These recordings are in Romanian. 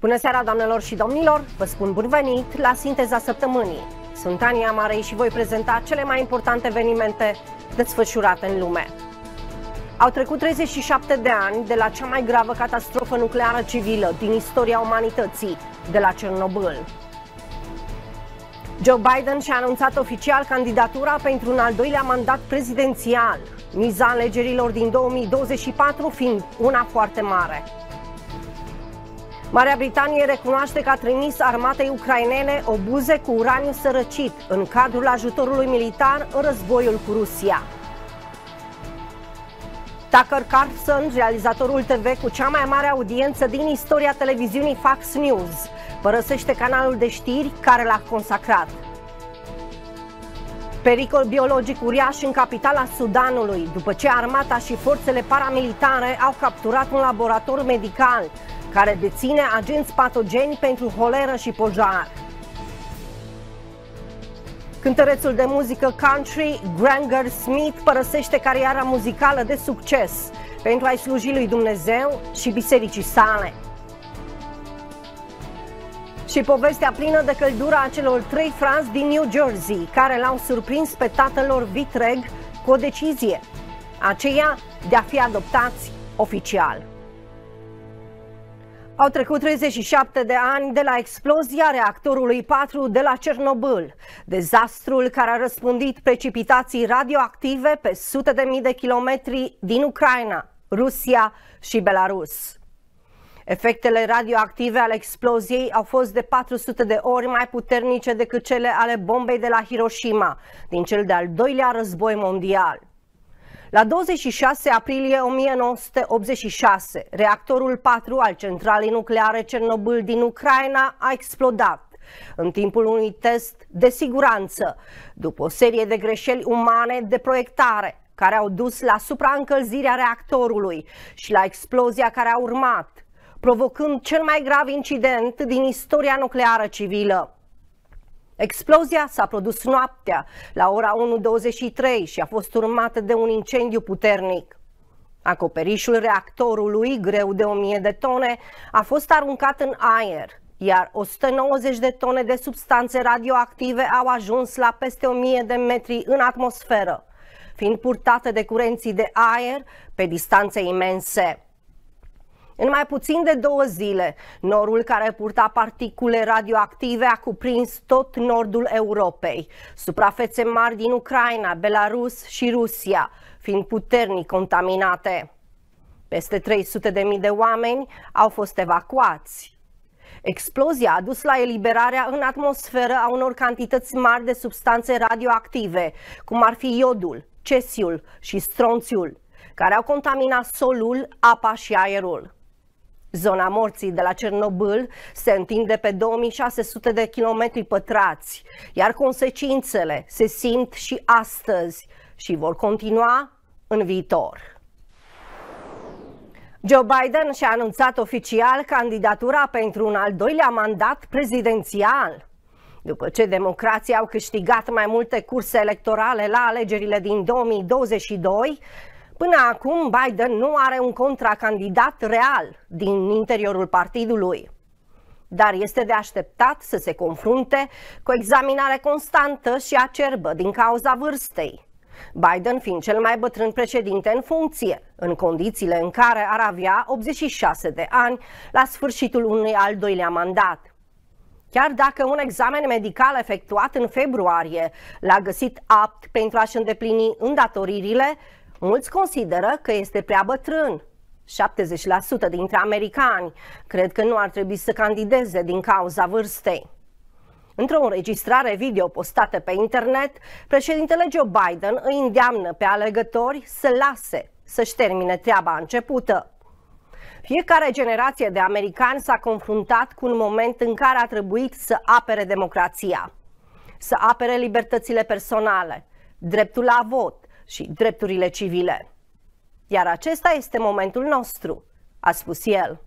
Bună seara, doamnelor și domnilor! Vă spun bun venit la Sinteza Săptămânii. Sunt Ania Marei și voi prezenta cele mai importante evenimente desfășurate în lume. Au trecut 37 de ani de la cea mai gravă catastrofă nucleară civilă din istoria umanității, de la Cernobâl. Joe Biden și-a anunțat oficial candidatura pentru un al doilea mandat prezidențial, miza alegerilor din 2024 fiind una foarte mare. Marea Britanie recunoaște că a trimis armatei ucrainene obuze cu uraniu sărăcit în cadrul ajutorului militar în războiul cu Rusia. Tucker Carlson, realizatorul TV cu cea mai mare audiență din istoria televiziunii Fox News, părăsește canalul de știri care l-a consacrat. Pericol biologic uriaș în capitala Sudanului, după ce armata și forțele paramilitare au capturat un laborator medical care deține agenți patogeni pentru holeră și pojar. Cântărețul de muzică country Granger Smith părăsește cariera muzicală de succes pentru a-i sluji lui Dumnezeu și bisericii sale. Și povestea plină de căldura celor trei frați din New Jersey, care l-au surprins pe tatălor vitreg cu o decizie, aceea de a fi adoptați oficial. Au trecut 37 de ani de la explozia reactorului 4 de la Cernobâl, dezastrul care a răspândit precipitații radioactive pe sute de mii de kilometri din Ucraina, Rusia și Belarus. Efectele radioactive ale exploziei au fost de 400 de ori mai puternice decât cele ale bombei de la Hiroshima, din cel de-al doilea război mondial. La 26 aprilie 1986, reactorul 4 al centralei nucleare Cernobâl din Ucraina a explodat în timpul unui test de siguranță, după o serie de greșeli umane de proiectare care au dus la supraîncălzirea reactorului și la explozia care a urmat, provocând cel mai grav incident din istoria nucleară civilă. Explozia s-a produs noaptea, la ora 1.23 și a fost urmată de un incendiu puternic. Acoperișul reactorului, greu de 1000 de tone, a fost aruncat în aer, iar 190 de tone de substanțe radioactive au ajuns la peste 1000 de metri în atmosferă, fiind purtate de curenții de aer pe distanțe imense. În mai puțin de două zile, norul care purta particule radioactive a cuprins tot nordul Europei, suprafețe mari din Ucraina, Belarus și Rusia, fiind puternic contaminate. Peste 300.000 de, de oameni au fost evacuați. Explozia a dus la eliberarea în atmosferă a unor cantități mari de substanțe radioactive, cum ar fi iodul, cesiul și stronțiul, care au contaminat solul, apa și aerul. Zona morții de la Cernobâl se întinde pe 2600 de kilometri pătrați, iar consecințele se simt și astăzi și vor continua în viitor. Joe Biden și-a anunțat oficial candidatura pentru un al doilea mandat prezidențial. După ce democrații au câștigat mai multe curse electorale la alegerile din 2022, Până acum, Biden nu are un contracandidat real din interiorul partidului, dar este de așteptat să se confrunte cu examinare constantă și acerbă din cauza vârstei. Biden fiind cel mai bătrân președinte în funcție, în condițiile în care ar avea 86 de ani la sfârșitul unui al doilea mandat. Chiar dacă un examen medical efectuat în februarie l-a găsit apt pentru a-și îndeplini îndatoririle, Mulți consideră că este prea bătrân. 70% dintre americani cred că nu ar trebui să candideze din cauza vârstei. Într-o înregistrare video postată pe internet, președintele Joe Biden îi îndeamnă pe alegători să lase să-și termine treaba începută. Fiecare generație de americani s-a confruntat cu un moment în care a trebuit să apere democrația, să apere libertățile personale, dreptul la vot, și drepturile civile. Iar acesta este momentul nostru, a spus el.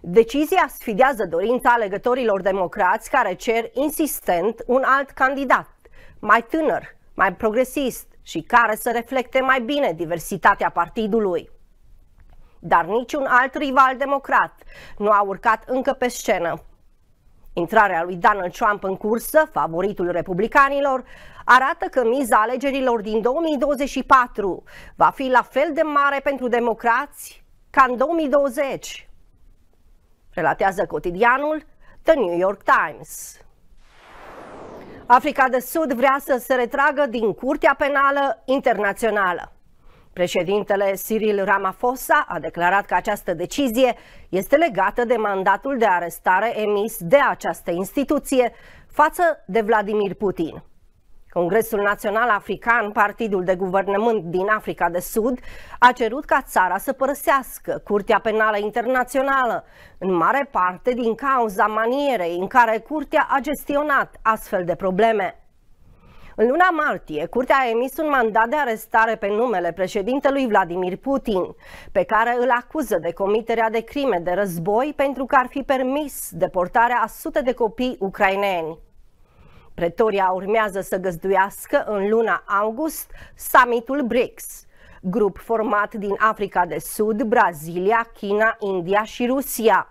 Decizia sfidează dorința alegătorilor democrați care cer insistent un alt candidat, mai tânăr, mai progresist și care să reflecte mai bine diversitatea partidului. Dar niciun alt rival democrat nu a urcat încă pe scenă. Intrarea lui Donald Trump în cursă, favoritul republicanilor, arată că miza alegerilor din 2024 va fi la fel de mare pentru democrați ca în 2020, relatează cotidianul The New York Times. Africa de Sud vrea să se retragă din Curtea Penală Internațională. Președintele Cyril Ramaphosa a declarat că această decizie este legată de mandatul de arestare emis de această instituție față de Vladimir Putin. Congresul Național African, partidul de guvernământ din Africa de Sud, a cerut ca țara să părăsească Curtea Penală Internațională, în mare parte din cauza manierei în care curtea a gestionat astfel de probleme. În luna martie, curtea a emis un mandat de arestare pe numele președintelui Vladimir Putin, pe care îl acuză de comiterea de crime de război pentru că ar fi permis deportarea a sute de copii ucraineni. Pretoria urmează să găzduiască în luna august summitul BRICS, grup format din Africa de Sud, Brazilia, China, India și Rusia.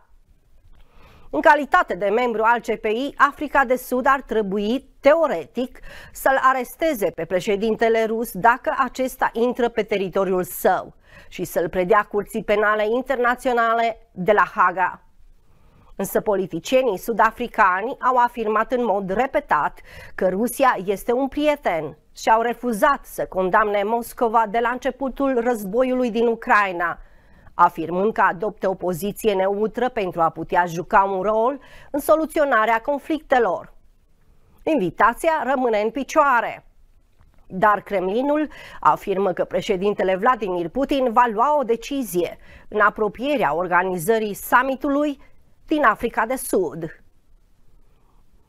În calitate de membru al CPI, Africa de Sud ar trebui, teoretic, să-l aresteze pe președintele rus dacă acesta intră pe teritoriul său și să-l predea curții penale internaționale de la Haga. Însă politicienii sudafricani au afirmat în mod repetat că Rusia este un prieten și au refuzat să condamne Moscova de la începutul războiului din Ucraina, afirmând că adopte o poziție neutră pentru a putea juca un rol în soluționarea conflictelor. Invitația rămâne în picioare. Dar Kremlinul afirmă că președintele Vladimir Putin va lua o decizie în apropierea organizării summitului din Africa de Sud,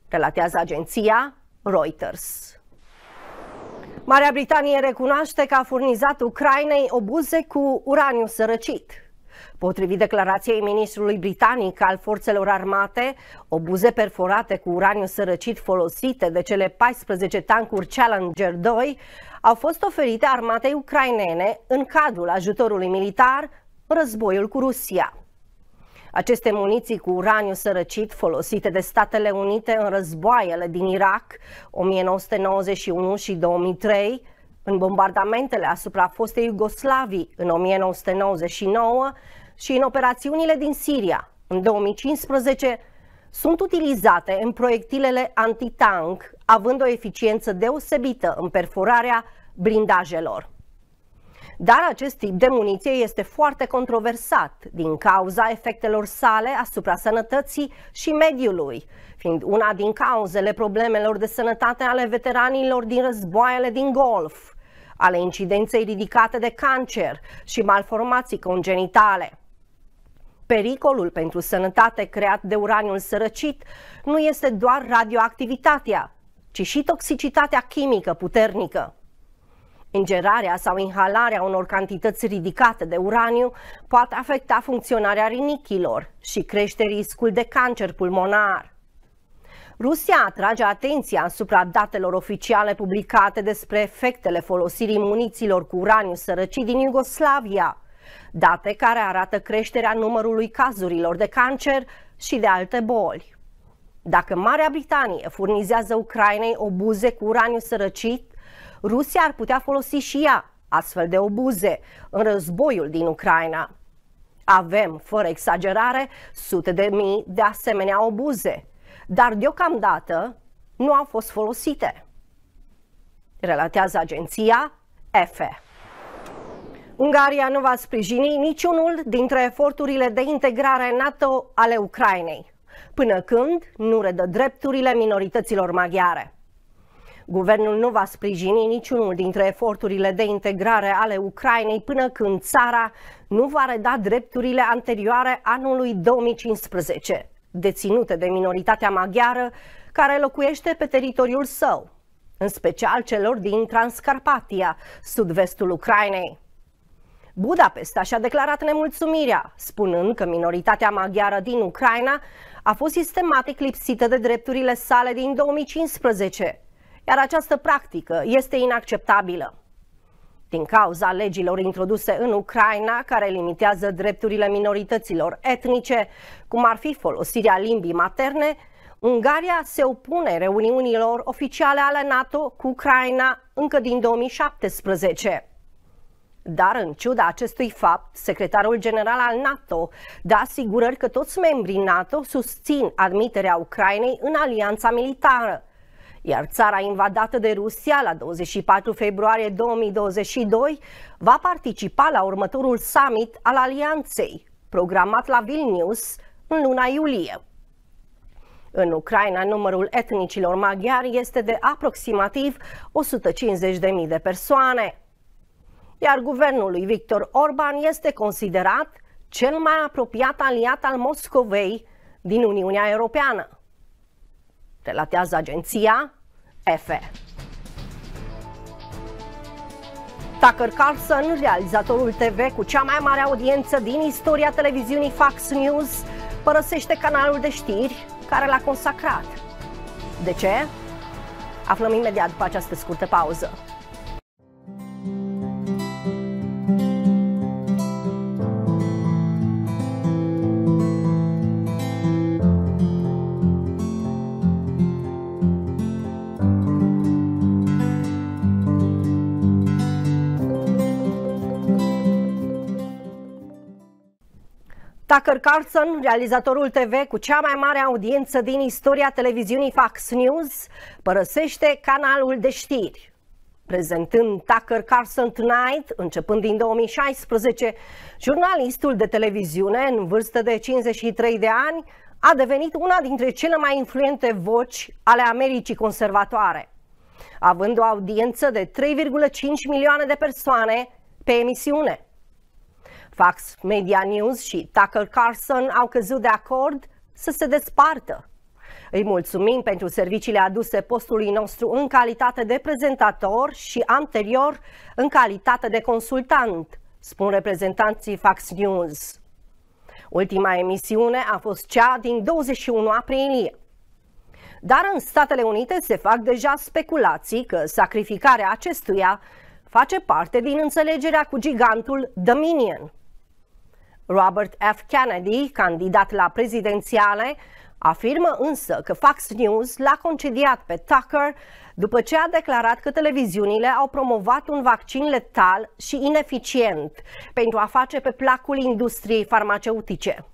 relatează agenția Reuters. Marea Britanie recunoaște că a furnizat Ucrainei obuze cu uraniu sărăcit. Potrivit declarației ministrului britanic al forțelor armate, obuze perforate cu uraniu sărăcit folosite de cele 14 tancuri Challenger 2 au fost oferite armatei ucrainene în cadrul ajutorului militar războiul cu Rusia. Aceste muniții cu uraniu sărăcit folosite de Statele Unite în războaiele din Irak 1991 și 2003, în bombardamentele asupra fostei Iugoslavii în 1999 și în operațiunile din Siria în 2015, sunt utilizate în proiectilele antitank, având o eficiență deosebită în perforarea blindajelor. Dar acest tip de muniție este foarte controversat din cauza efectelor sale asupra sănătății și mediului, fiind una din cauzele problemelor de sănătate ale veteranilor din războaiele din Golf, ale incidenței ridicate de cancer și malformații congenitale. Pericolul pentru sănătate creat de uraniul sărăcit nu este doar radioactivitatea, ci și toxicitatea chimică puternică. Ingerarea sau inhalarea unor cantități ridicate de uraniu poate afecta funcționarea rinichilor și crește riscul de cancer pulmonar. Rusia atrage atenția asupra datelor oficiale publicate despre efectele folosirii muniților cu uraniu sărăcit din Iugoslavia, date care arată creșterea numărului cazurilor de cancer și de alte boli. Dacă Marea Britanie furnizează Ucrainei obuze cu uraniu sărăcit, Rusia ar putea folosi și ea astfel de obuze în războiul din Ucraina. Avem, fără exagerare, sute de mii de asemenea obuze, dar deocamdată nu au fost folosite. Relatează agenția EFE. Ungaria nu va sprijini niciunul dintre eforturile de integrare NATO ale Ucrainei, până când nu redă drepturile minorităților maghiare. Guvernul nu va sprijini niciunul dintre eforturile de integrare ale Ucrainei până când țara nu va reda drepturile anterioare anului 2015, deținute de minoritatea maghiară care locuiește pe teritoriul său, în special celor din Transcarpatia, sud-vestul Ucrainei. Budapesta și-a declarat nemulțumirea, spunând că minoritatea maghiară din Ucraina a fost sistematic lipsită de drepturile sale din 2015, iar această practică este inacceptabilă. Din cauza legilor introduse în Ucraina, care limitează drepturile minorităților etnice, cum ar fi folosirea limbii materne, Ungaria se opune reuniunilor oficiale ale NATO cu Ucraina încă din 2017. Dar, în ciuda acestui fapt, secretarul general al NATO dă asigurări că toți membrii NATO susțin admiterea Ucrainei în alianța militară, iar țara invadată de Rusia la 24 februarie 2022 va participa la următorul summit al Alianței, programat la Vilnius în luna iulie. În Ucraina, numărul etnicilor maghiari este de aproximativ 150.000 de persoane, iar guvernul lui Victor Orban este considerat cel mai apropiat aliat al Moscovei din Uniunea Europeană relatează agenția EFE. Tucker Carlson, realizatorul TV cu cea mai mare audiență din istoria televiziunii Fox News, părăsește canalul de știri care l-a consacrat. De ce? Aflăm imediat după această scurtă pauză. Tucker Carlson, realizatorul TV cu cea mai mare audiență din istoria televiziunii Fox News, părăsește canalul de știri. Prezentând Tucker Carlson Tonight, începând din 2016, jurnalistul de televiziune în vârstă de 53 de ani a devenit una dintre cele mai influente voci ale Americii conservatoare. Având o audiență de 3,5 milioane de persoane pe emisiune. Fox Media News și Tucker Carlson au căzut de acord să se despartă. Îi mulțumim pentru serviciile aduse postului nostru în calitate de prezentator și anterior în calitate de consultant, spun reprezentanții Fox News. Ultima emisiune a fost cea din 21 aprilie. Dar în Statele Unite se fac deja speculații că sacrificarea acestuia face parte din înțelegerea cu gigantul Dominion. Robert F. Kennedy, candidat la prezidențiale, afirmă însă că Fox News l-a concediat pe Tucker după ce a declarat că televiziunile au promovat un vaccin letal și ineficient pentru a face pe placul industriei farmaceutice.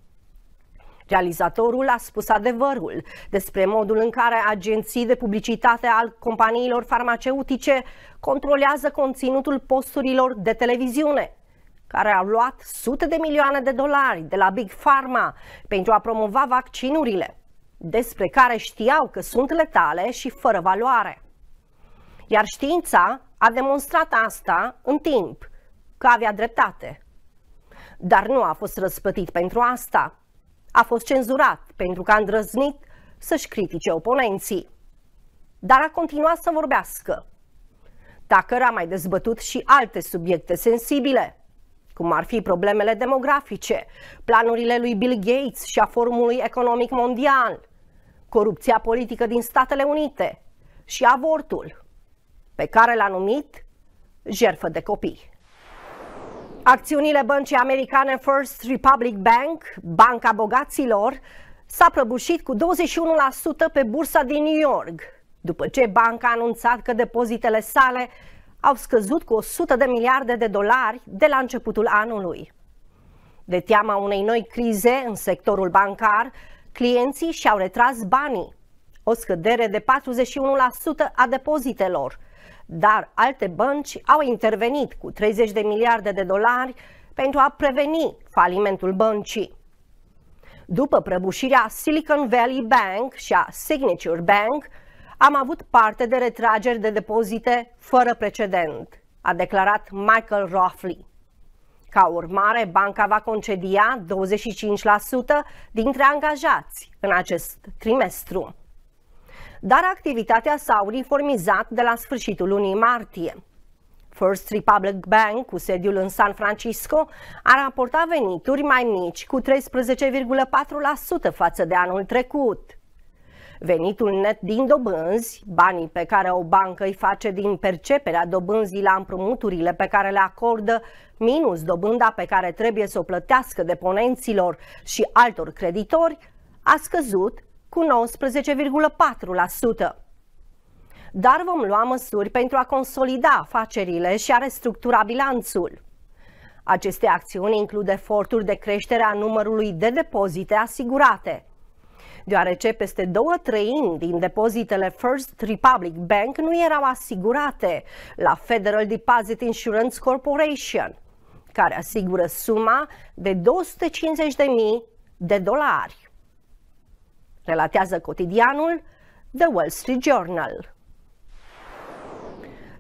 Realizatorul a spus adevărul despre modul în care agenții de publicitate al companiilor farmaceutice controlează conținutul posturilor de televiziune care au luat sute de milioane de dolari de la Big Pharma pentru a promova vaccinurile, despre care știau că sunt letale și fără valoare. Iar știința a demonstrat asta în timp, că avea dreptate. Dar nu a fost răspătit pentru asta. A fost cenzurat pentru că a îndrăznit să-și critique oponenții. Dar a continuat să vorbească. Dacă era mai dezbătut și alte subiecte sensibile – cum ar fi problemele demografice, planurile lui Bill Gates și a Forumului Economic Mondial, corupția politică din Statele Unite și avortul, pe care l-a numit jerfă de copii. Acțiunile băncii americane First Republic Bank, banca bogaților, s-a prăbușit cu 21% pe bursa din New York, după ce banca a anunțat că depozitele sale au scăzut cu 100 de miliarde de dolari de la începutul anului. De teama unei noi crize în sectorul bancar, clienții și-au retras banii, o scădere de 41% a depozitelor, dar alte bănci au intervenit cu 30 de miliarde de dolari pentru a preveni falimentul băncii. După prăbușirea Silicon Valley Bank și a Signature Bank, am avut parte de retrageri de depozite fără precedent, a declarat Michael Roughly. Ca urmare, banca va concedia 25% dintre angajați în acest trimestru. Dar activitatea s-a uniformizat de la sfârșitul lunii martie. First Republic Bank, cu sediul în San Francisco, a raportat venituri mai mici cu 13,4% față de anul trecut. Venitul net din dobânzi, banii pe care o bancă îi face din perceperea dobânzii la împrumuturile pe care le acordă, minus dobânda pe care trebuie să o plătească deponenților și altor creditori, a scăzut cu 19,4% dar vom lua măsuri pentru a consolida afacerile și a restructura bilanțul. Aceste acțiuni includ eforturi de creștere a numărului de depozite asigurate deoarece peste două treimi din depozitele First Republic Bank nu erau asigurate la Federal Deposit Insurance Corporation, care asigură suma de 250.000 de dolari. Relatează cotidianul The Wall Street Journal.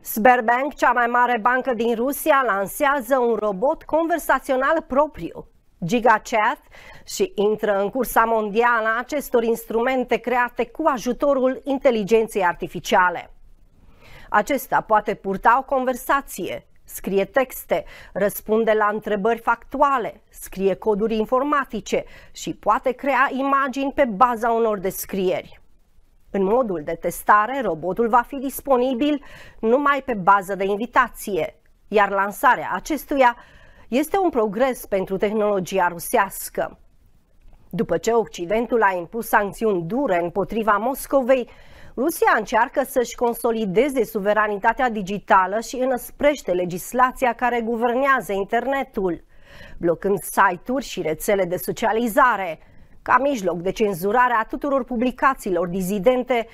Sberbank, cea mai mare bancă din Rusia, lansează un robot conversațional propriu. GigaChat și intră în cursa mondială a acestor instrumente create cu ajutorul inteligenței artificiale. Acesta poate purta o conversație, scrie texte, răspunde la întrebări factuale, scrie coduri informatice și poate crea imagini pe baza unor descrieri. În modul de testare, robotul va fi disponibil numai pe bază de invitație, iar lansarea acestuia este un progres pentru tehnologia rusească. După ce Occidentul a impus sancțiuni dure împotriva Moscovei, Rusia încearcă să-și consolideze suveranitatea digitală și înăsprește legislația care guvernează internetul, blocând site-uri și rețele de socializare, ca mijloc de cenzurare a tuturor publicațiilor dizidente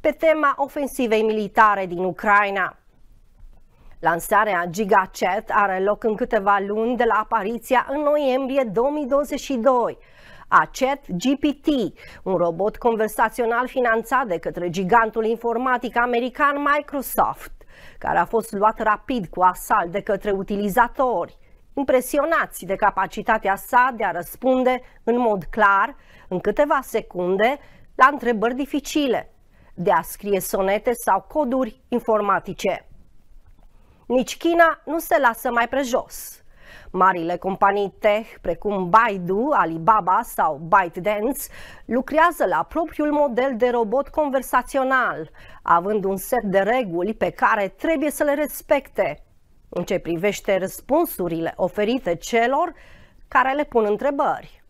pe tema ofensivei militare din Ucraina. Lansarea GigaChat are loc în câteva luni de la apariția în noiembrie 2022 a ChatGPT, un robot conversațional finanțat de către gigantul informatic american Microsoft, care a fost luat rapid cu asalt de către utilizatori impresionați de capacitatea sa de a răspunde în mod clar, în câteva secunde, la întrebări dificile, de a scrie sonete sau coduri informatice. Nici China nu se lasă mai prejos. Marile companii tech, precum Baidu, Alibaba sau ByteDance, lucrează la propriul model de robot conversațional, având un set de reguli pe care trebuie să le respecte în ce privește răspunsurile oferite celor care le pun întrebări.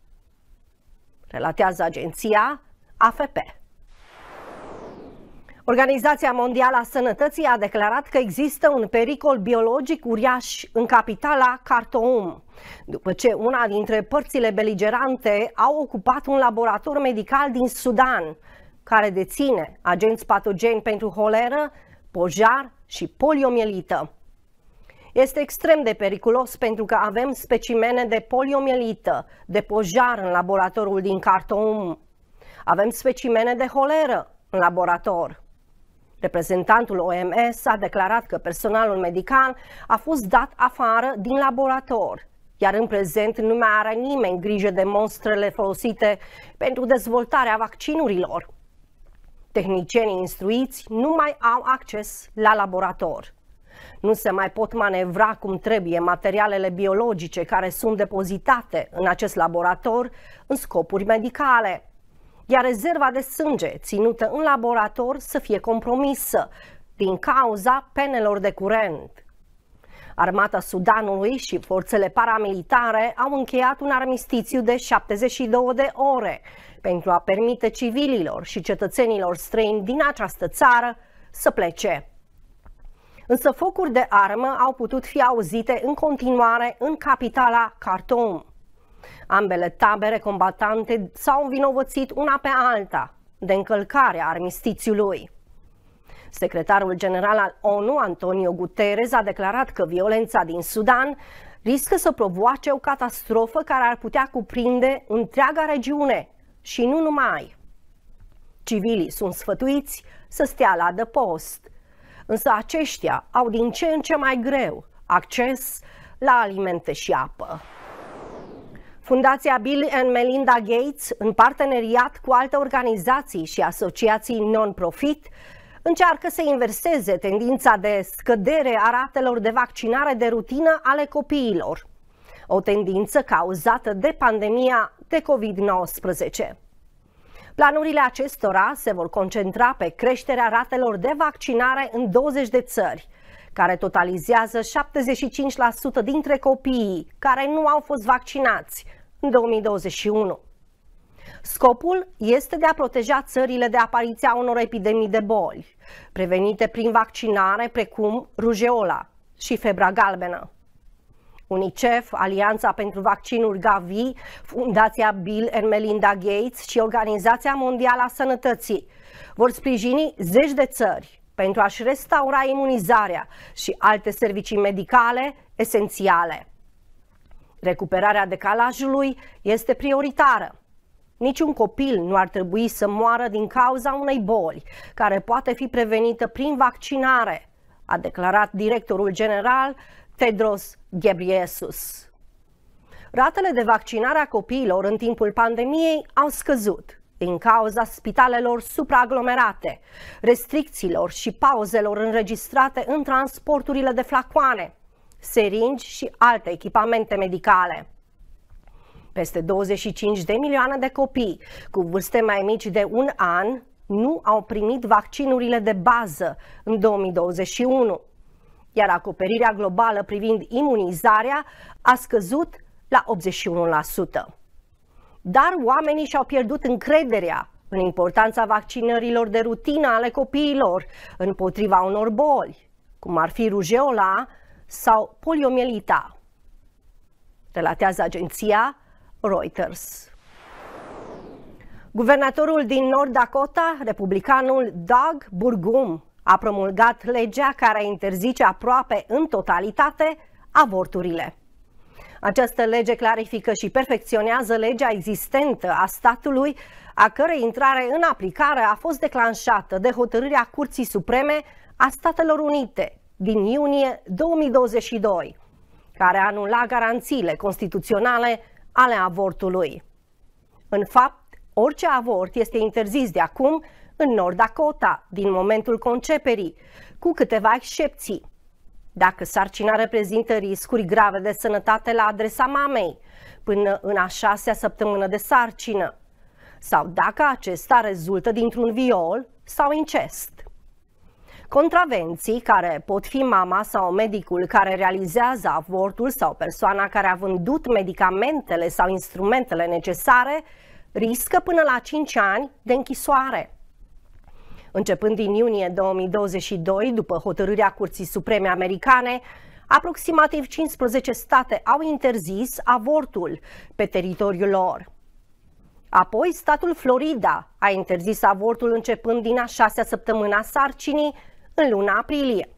Relatează agenția AFP. Organizația Mondială a Sănătății a declarat că există un pericol biologic uriaș în capitala Khartoum, după ce una dintre părțile beligerante au ocupat un laborator medical din Sudan, care deține agenți patogeni pentru holeră, pojar și poliomielită. Este extrem de periculos pentru că avem specimene de poliomielită, de pojar în laboratorul din Khartoum. Avem specimene de holeră în laborator. Reprezentantul OMS a declarat că personalul medical a fost dat afară din laborator, iar în prezent nu mai are nimeni grijă de monstrele folosite pentru dezvoltarea vaccinurilor. Tehnicienii instruiți nu mai au acces la laborator. Nu se mai pot manevra cum trebuie materialele biologice care sunt depozitate în acest laborator în scopuri medicale iar rezerva de sânge ținută în laborator să fie compromisă din cauza penelor de curent. Armata Sudanului și forțele paramilitare au încheiat un armistițiu de 72 de ore pentru a permite civililor și cetățenilor străini din această țară să plece. Însă focuri de armă au putut fi auzite în continuare în capitala Khartoum. Ambele tabere combatante s-au învinovățit una pe alta de încălcarea armistițiului. Secretarul general al ONU, Antonio Guterres, a declarat că violența din Sudan riscă să provoace o catastrofă care ar putea cuprinde întreaga regiune și nu numai. Civilii sunt sfătuiți să stea la adăpost, însă aceștia au din ce în ce mai greu acces la alimente și apă. Fundația Bill and Melinda Gates, în parteneriat cu alte organizații și asociații non-profit, încearcă să inverseze tendința de scădere a ratelor de vaccinare de rutină ale copiilor, o tendință cauzată de pandemia de COVID-19. Planurile acestora se vor concentra pe creșterea ratelor de vaccinare în 20 de țări – care totalizează 75% dintre copiii care nu au fost vaccinați în 2021. Scopul este de a proteja țările de apariția unor epidemii de boli, prevenite prin vaccinare precum rujeola și febra galbenă. UNICEF, Alianța pentru Vaccinuri Gavi, Fundația Bill and Melinda Gates și Organizația Mondială a Sănătății vor sprijini zeci de țări pentru a-și restaura imunizarea și alte servicii medicale esențiale. Recuperarea decalajului este prioritară. Niciun copil nu ar trebui să moară din cauza unei boli, care poate fi prevenită prin vaccinare, a declarat directorul general Tedros Ghebreyesus. Ratele de vaccinare a copiilor în timpul pandemiei au scăzut din cauza spitalelor supraaglomerate, restricțiilor și pauzelor înregistrate în transporturile de flacoane, seringi și alte echipamente medicale. Peste 25 de milioane de copii cu vârste mai mici de un an nu au primit vaccinurile de bază în 2021, iar acoperirea globală privind imunizarea a scăzut la 81% dar oamenii și-au pierdut încrederea în importanța vaccinărilor de rutină ale copiilor împotriva unor boli, cum ar fi rujeola sau poliomielita, relatează agenția Reuters. Guvernatorul din Nord Dakota, republicanul Doug Burgum, a promulgat legea care interzice aproape în totalitate avorturile. Această lege clarifică și perfecționează legea existentă a statului, a cărei intrare în aplicare a fost declanșată de hotărârea Curții Supreme a Statelor Unite din iunie 2022, care anula garanțiile constituționale ale avortului. În fapt, orice avort este interzis de acum în Nord Dakota din momentul conceperii, cu câteva excepții dacă sarcina reprezintă riscuri grave de sănătate la adresa mamei, până în a șasea săptămână de sarcină, sau dacă acesta rezultă dintr-un viol sau incest. Contravenții care pot fi mama sau medicul care realizează avortul sau persoana care a vândut medicamentele sau instrumentele necesare riscă până la 5 ani de închisoare. Începând din iunie 2022, după hotărârea Curții Supreme Americane, aproximativ 15 state au interzis avortul pe teritoriul lor. Apoi, statul Florida a interzis avortul începând din a șasea săptămână a sarcinii în luna aprilie.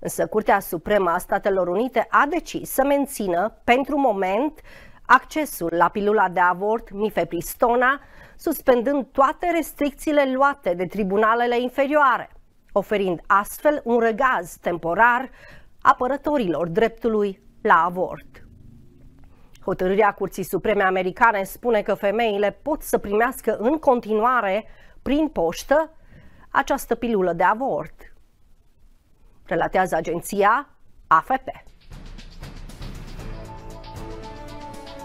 Însă Curtea Supremă a Statelor Unite a decis să mențină, pentru moment, accesul la pilula de avort mifepristona, suspendând toate restricțiile luate de tribunalele inferioare, oferind astfel un răgaz temporar apărătorilor dreptului la avort. Hotărârea Curții Supreme Americane spune că femeile pot să primească în continuare, prin poștă, această pilulă de avort. Relatează agenția AFP.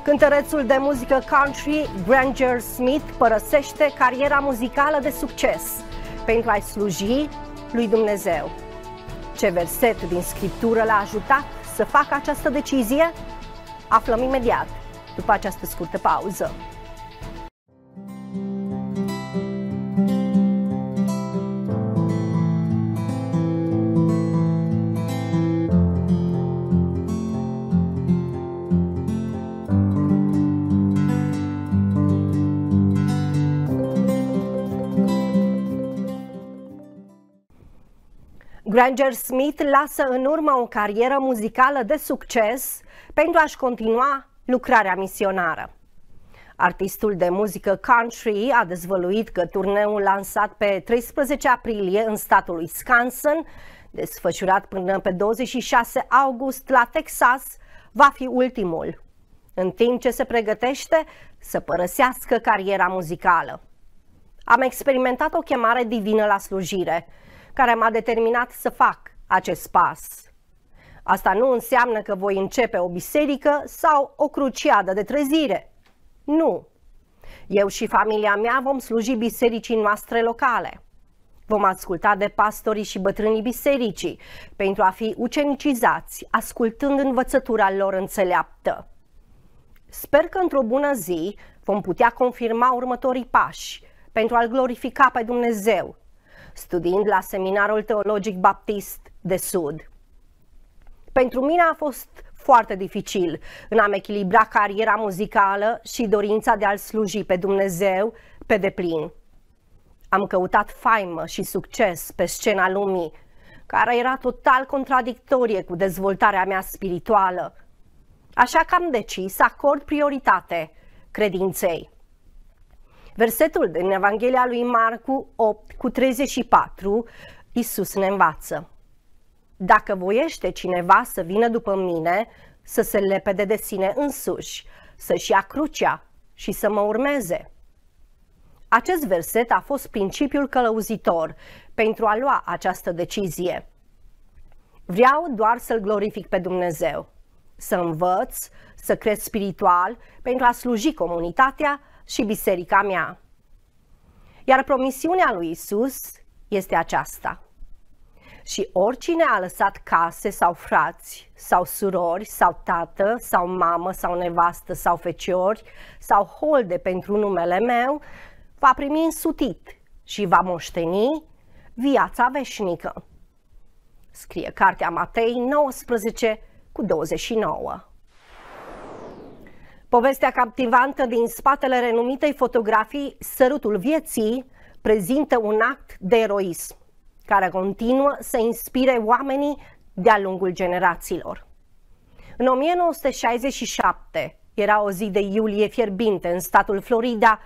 Cântărețul de muzică country Granger Smith părăsește cariera muzicală de succes pentru a-i sluji lui Dumnezeu. Ce verset din Scriptură l-a ajutat să facă această decizie? Aflăm imediat, după această scurtă pauză. Granger Smith lasă în urmă o carieră muzicală de succes pentru a-și continua lucrarea misionară. Artistul de muzică country a dezvăluit că turneul lansat pe 13 aprilie în statul Wisconsin, desfășurat până pe 26 august la Texas, va fi ultimul, în timp ce se pregătește să părăsească cariera muzicală. Am experimentat o chemare divină la slujire – care m-a determinat să fac acest pas. Asta nu înseamnă că voi începe o biserică sau o cruciadă de trezire. Nu. Eu și familia mea vom sluji bisericii noastre locale. Vom asculta de pastorii și bătrânii bisericii pentru a fi ucenicizați, ascultând învățătura lor înțeleaptă. Sper că într-o bună zi vom putea confirma următorii pași pentru a-L glorifica pe Dumnezeu studiind la Seminarul Teologic Baptist de Sud. Pentru mine a fost foarte dificil în a-mi echilibra cariera muzicală și dorința de a-L sluji pe Dumnezeu pe deplin. Am căutat faimă și succes pe scena lumii, care era total contradictorie cu dezvoltarea mea spirituală. Așa că am decis să acord prioritate credinței. Versetul din Evanghelia lui Marcu 8 cu 34, Isus ne învață. Dacă voiește cineva să vină după mine, să se lepede de sine însuși, să-și ia crucea și să mă urmeze. Acest verset a fost principiul călăuzitor pentru a lua această decizie. Vreau doar să-L glorific pe Dumnezeu, să învăț, să cresc spiritual pentru a sluji comunitatea și biserica mea. Iar promisiunea lui Isus este aceasta. Și oricine a lăsat case sau frați, sau surori, sau tată, sau mamă, sau nevastă, sau feciori, sau holde pentru numele meu, va primi însutit și va moșteni viața veșnică. Scrie cartea Matei 19 cu 29. Povestea captivantă din spatele renumitei fotografii Sărutul vieții prezintă un act de eroism care continuă să inspire oamenii de-a lungul generațiilor. În 1967 era o zi de iulie fierbinte în statul Florida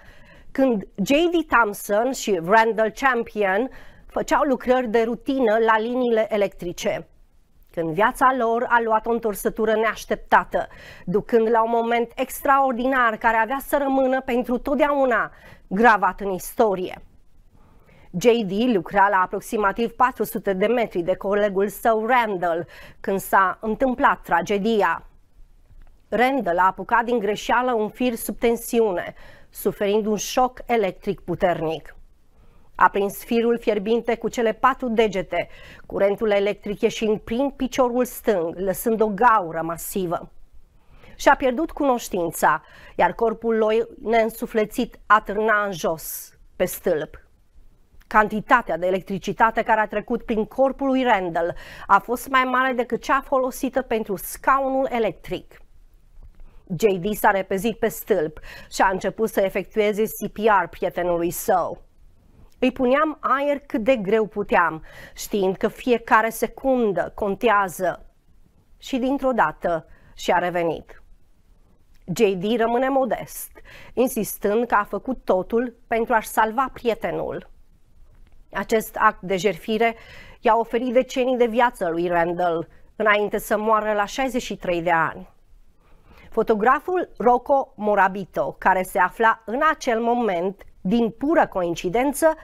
când J.D. Thompson și Randall Champion făceau lucrări de rutină la liniile electrice când viața lor a luat o întorsătură neașteptată, ducând la un moment extraordinar care avea să rămână pentru totdeauna gravat în istorie. JD lucra la aproximativ 400 de metri de colegul său Randall când s-a întâmplat tragedia. Randall a apucat din greșeală un fir sub tensiune, suferind un șoc electric puternic. A prins firul fierbinte cu cele patru degete, curentul electric ieșind prin piciorul stâng, lăsând o gaură masivă. Și-a pierdut cunoștința, iar corpul lui neînsuflețit atârna în jos, pe stâlp. Cantitatea de electricitate care a trecut prin corpul lui Randall a fost mai mare decât cea folosită pentru scaunul electric. JD s-a repezit pe stâlp și a început să efectueze CPR prietenului său. Îi puneam aer cât de greu puteam, știind că fiecare secundă contează. Și dintr-o dată și-a revenit. JD rămâne modest, insistând că a făcut totul pentru a-și salva prietenul. Acest act de jerfire i-a oferit decenii de viață lui Randall, înainte să moară la 63 de ani. Fotograful Rocco Morabito, care se afla în acel moment din pură coincidență,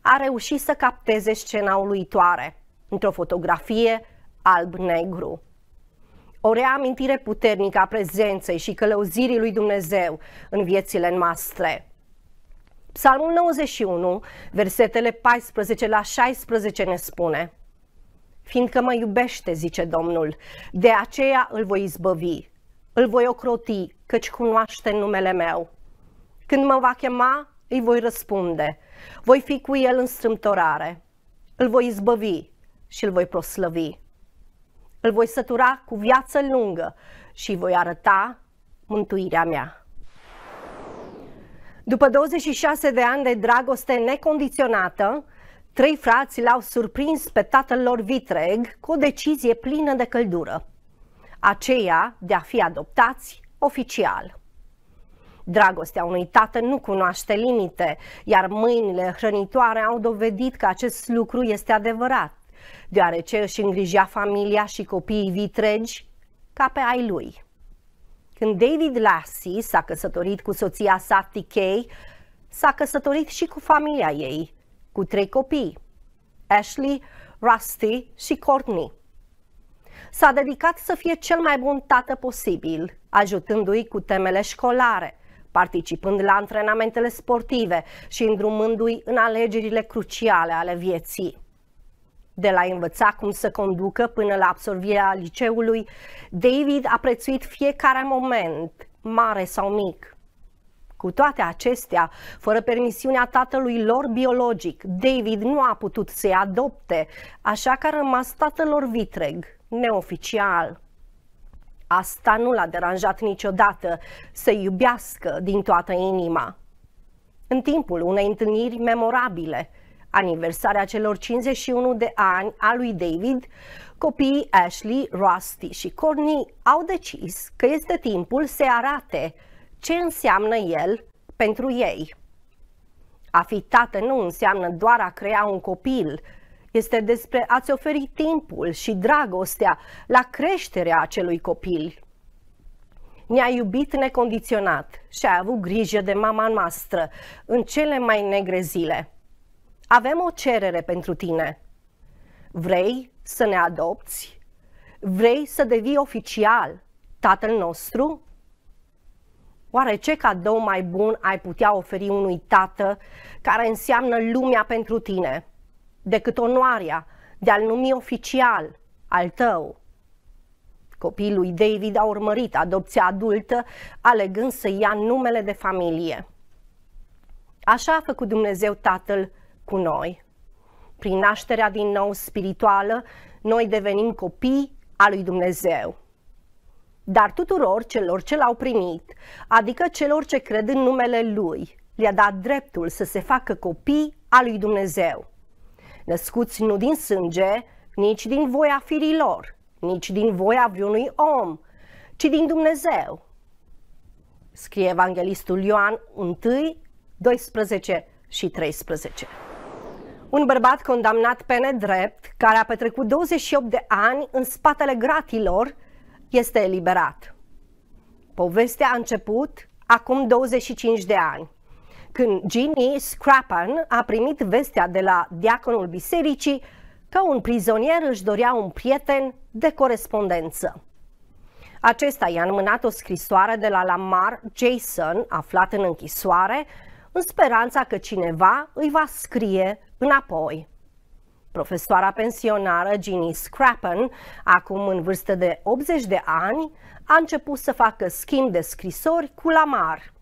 a reușit să capteze scena uluitoare într-o fotografie alb-negru. O reamintire puternică a prezenței și călăuzirii lui Dumnezeu în viețile noastre. Psalmul 91, versetele 14 la 16 ne spune Fiindcă mă iubește, zice Domnul, de aceea îl voi izbăvi, îl voi ocroti, căci cunoaște numele meu. Când mă va chema, îi voi răspunde. Voi fi cu el în strâmtorare, îl voi izbăvi și îl voi proslăvi. Îl voi sătura cu viață lungă și voi arăta mântuirea mea. După 26 de ani de dragoste necondiționată, trei frați l-au surprins pe tatăl lor vitreg cu o decizie plină de căldură, aceea de a fi adoptați oficial. Dragostea unui tată nu cunoaște limite, iar mâinile hrănitoare au dovedit că acest lucru este adevărat, deoarece își îngrija familia și copiii vitregi ca pe ai lui. Când David Lassie s-a căsătorit cu soția sa Tikei, s-a căsătorit și cu familia ei, cu trei copii, Ashley, Rusty și Courtney. S-a dedicat să fie cel mai bun tată posibil, ajutându-i cu temele școlare, participând la antrenamentele sportive și îndrumându-i în alegerile cruciale ale vieții. De la învăța cum să conducă până la absolvirea liceului, David a prețuit fiecare moment, mare sau mic. Cu toate acestea, fără permisiunea tatălui lor biologic, David nu a putut să-i adopte, așa că a rămas tatălor vitreg, neoficial. Asta nu l-a deranjat niciodată să iubească din toată inima. În timpul unei întâlniri memorabile, aniversarea celor 51 de ani a lui David, copiii Ashley, Rusty și Corny au decis că este timpul să arate ce înseamnă el pentru ei. A fi tată nu înseamnă doar a crea un copil, este despre a-ți oferi timpul și dragostea la creșterea acelui copil. Ne-a iubit necondiționat și a avut grijă de mama noastră în cele mai negre zile. Avem o cerere pentru tine. Vrei să ne adopți? Vrei să devii oficial tatăl nostru? Oare ce cadou mai bun ai putea oferi unui tată care înseamnă lumea pentru tine? decât onoarea de a-l numi oficial al tău. copilul lui David a urmărit adopția adultă, alegând să ia numele de familie. Așa a făcut Dumnezeu Tatăl cu noi. Prin nașterea din nou spirituală, noi devenim copii a lui Dumnezeu. Dar tuturor celor ce l-au primit, adică celor ce cred în numele Lui, le-a dat dreptul să se facă copii a lui Dumnezeu născuți nu din sânge, nici din voia firilor, nici din voia vreunui om, ci din Dumnezeu. Scrie Evanghelistul Ioan 1, 12 și 13. Un bărbat condamnat pe nedrept, care a petrecut 28 de ani în spatele gratilor, este eliberat. Povestea a început acum 25 de ani când Ginny Scrapan a primit vestea de la diaconul bisericii că un prizonier își dorea un prieten de corespondență. Acesta i-a înmânat o scrisoare de la Lamar Jason, aflat în închisoare, în speranța că cineva îi va scrie înapoi. Profesoara pensionară Ginny Scrappen, acum în vârstă de 80 de ani, a început să facă schimb de scrisori cu Lamar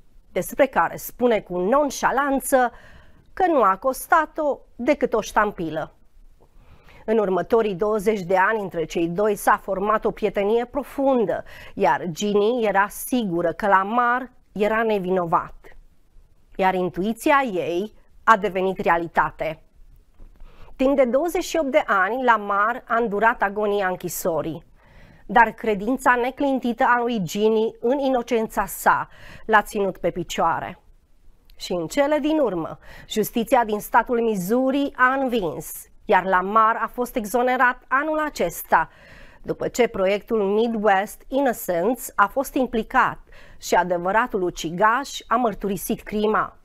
despre care spune cu nonșalanță că nu a costat-o decât o ștampilă. În următorii 20 de ani între cei doi s-a format o prietenie profundă, iar Ginny era sigură că la Mar era nevinovat. Iar intuiția ei a devenit realitate. Timp de 28 de ani, Lamar a îndurat agonia închisorii dar credința neclintită a lui Gini în inocența sa l-a ținut pe picioare. Și în cele din urmă, justiția din statul Missouri a învins, iar Lamar a fost exonerat anul acesta, după ce proiectul Midwest Innocence a fost implicat și adevăratul ucigaș a mărturisit crima.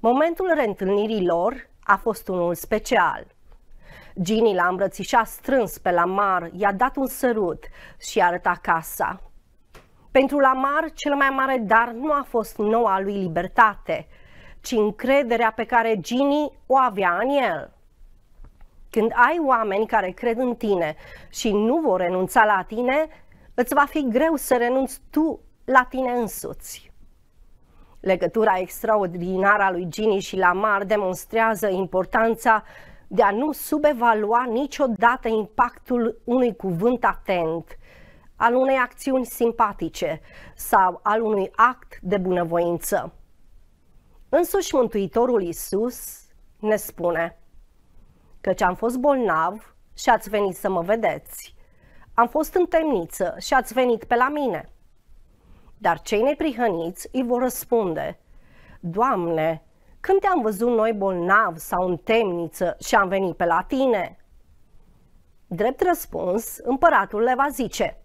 Momentul reîntâlnirii lor a fost unul special – Gini l-a îmbrățișat strâns pe Lamar, i-a dat un sărut și i-a arătat casa. Pentru Lamar, cel mai mare dar nu a fost noua lui libertate, ci încrederea pe care Gini o avea în el. Când ai oameni care cred în tine și nu vor renunța la tine, îți va fi greu să renunți tu la tine însuți. Legătura extraordinară a lui Gini și Lamar demonstrează importanța de a nu subevalua niciodată impactul unui cuvânt atent, al unei acțiuni simpatice sau al unui act de bunăvoință. Însuși Mântuitorul Iisus ne spune Căci am fost bolnav și ați venit să mă vedeți. Am fost în temniță și ați venit pe la mine. Dar cei neprihăniți îi vor răspunde Doamne, când te-am văzut noi bolnav sau în temniță și am venit pe la tine? Drept răspuns, împăratul le va zice,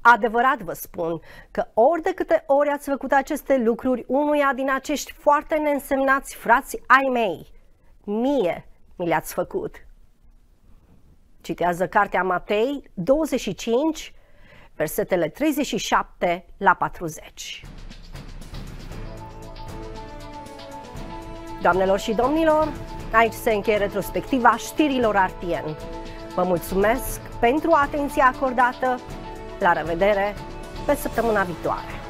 Adevărat vă spun că ori de câte ori ați făcut aceste lucruri unuia din acești foarte neînsemnați frați ai mei, mie mi le-ați făcut. Citează cartea Matei 25, versetele 37 la 40. Doamnelor și domnilor, aici se încheie retrospectiva știrilor artien. Vă mulțumesc pentru atenția acordată. La revedere pe săptămâna viitoare!